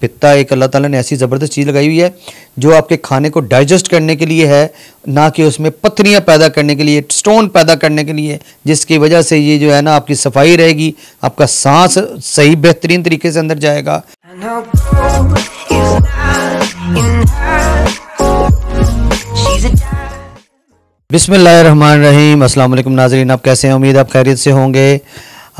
पिता एक अल्लाह ताला ने ऐसी ज़बरदस्त चीज़ लगाई हुई है जो आपके खाने को डाइजेस्ट करने के लिए है ना कि उसमें पत्थरियाँ पैदा करने के लिए स्टोन पैदा करने के लिए जिसकी वजह से ये जो है ना आपकी सफाई रहेगी आपका सांस सही बेहतरीन तरीके से अंदर जाएगा बिसमीम अल्लाम नाजरीन आप कैसे हैं उम्मीद आप खैरियत से होंगे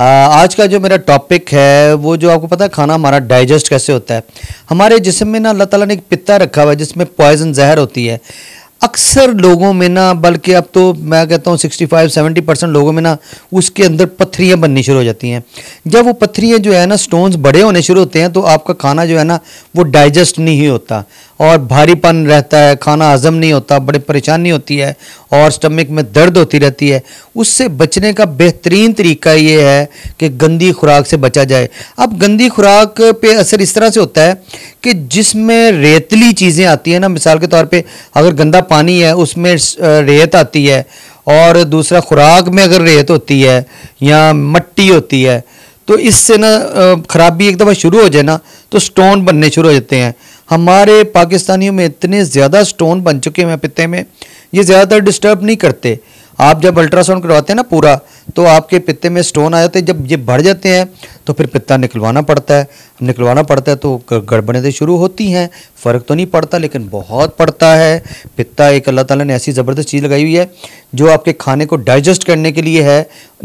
आज का जो मेरा टॉपिक है वो जो आपको पता है खाना हमारा डाइजेस्ट कैसे होता है हमारे जिसम में ना अल्लाह ताला ने एक पित्ता रखा हुआ है जिसमें पॉइजन जहर होती है अक्सर लोगों में ना बल्कि अब तो मैं कहता हूँ फाइव सेवेंटी परसेंट लोगों में ना उसके अंदर पत्थरियाँ बननी शुरू हो जाती हैं जब वो पत्थरियाँ जो है ना स्टोन्स बड़े होने शुरू होते हैं तो आपका खाना जो है ना वो डाइजेस्ट नहीं होता और भारीपन रहता है खाना हजम नहीं होता बड़ी परेशानी होती है और स्टमक में दर्द होती रहती है उससे बचने का बेहतरीन तरीका ये है कि गंदी खुराक से बचा जाए अब गंदी खुराक पे असर इस तरह से होता है कि जिसमें रेतली चीज़ें आती हैं ना मिसाल के तौर पर अगर गंदा पानी है उसमें रेत आती है और दूसरा खुराक में अगर रेत होती है या मट्टी होती है तो इससे ना खराबी एक दफ़ा शुरू हो जाए ना तो स्टोन बनने शुरू हो जाते हैं हमारे पाकिस्तानियों में इतने ज़्यादा स्टोन बन चुके हैं पिते में ये ज़्यादातर डिस्टर्ब नहीं करते आप जब अल्ट्रासाउंड करवाते हैं ना पूरा तो आपके पित्ते में स्टोन आ जाते हैं जब ये बढ़ जाते हैं तो फिर पित्ता निकलवाना पड़ता है निकलवाना पड़ता है तो गड़बड़ें तो शुरू होती हैं फ़र्क तो नहीं पड़ता लेकिन बहुत पड़ता है पित्ता एक अल्लाह ताला ने ऐसी ज़बरदस्त चीज़ लगाई हुई है जो आपके खाने को डाइजेस्ट करने के लिए है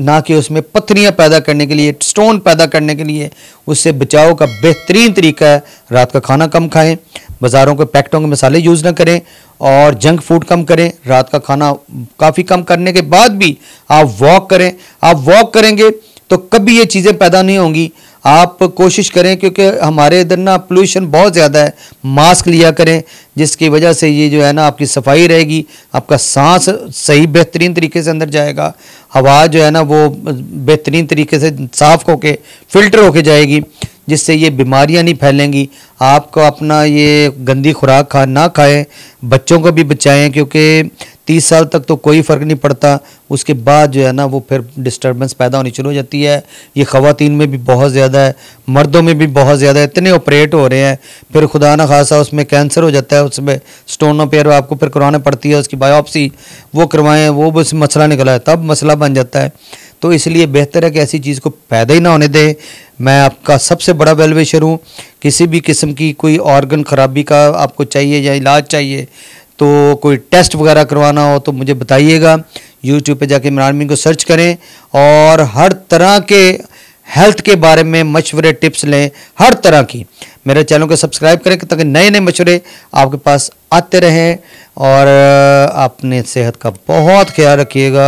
ना कि उसमें पथरियाँ पैदा करने के लिए स्टोन पैदा करने के लिए उससे बचाव का बेहतरीन तरीका है रात का खाना कम खाएँ बाज़ारों के पैकेटों के मसाले यूज़ ना करें और जंक फूड कम करें रात का खाना काफ़ी कम करने के बाद भी आप वॉक करें आप वॉक करेंगे तो कभी ये चीज़ें पैदा नहीं होंगी आप कोशिश करें क्योंकि हमारे इधर ना पोल्यूशन बहुत ज़्यादा है मास्क लिया करें जिसकी वजह से ये जो है ना आपकी सफाई रहेगी आपका सांस सही बेहतरीन तरीके से अंदर जाएगा हवा जो है ना वो बेहतरीन तरीके से साफ़ होके फ़िल्टर होके जाएगी जिससे ये बीमारियां नहीं फैलेंगी आपको अपना ये गंदी खुराक खा ना खाएं बच्चों को भी बचाएं क्योंकि तीस साल तक तो कोई फ़र्क नहीं पड़ता उसके बाद जो है ना वो फिर डिस्टर्बेंस पैदा होनी शुरू हो जाती है ये ख़वान में भी बहुत ज़्यादा है मर्दों में भी बहुत ज़्यादा है इतने ऑपरेट हो रहे हैं फिर खुदा ना खासा उसमें कैंसर हो जाता है उसमें स्टोन पेयर आपको फिर करवाना पड़ती है उसकी बायोप्सी वो करवाएँ वो बस मसला निकला है तब मसला बन जाता है तो इसलिए बेहतर है कि ऐसी चीज़ को पैदा ही ना होने दें मैं आपका सबसे बड़ा वेलवेशर हूँ किसी भी किस्म की कोई ऑर्गन ख़राबी का आपको चाहिए या इलाज चाहिए तो कोई टेस्ट वगैरह करवाना हो तो मुझे बताइएगा यूट्यूब पे जाके इमरान मीन को सर्च करें और हर तरह के हेल्थ के बारे में मशवरे टिप्स लें हर तरह की मेरे चैनल को सब्सक्राइब करें ताकि नए नए मशवरे आपके पास आते रहें और अपने सेहत का बहुत ख्याल रखिएगा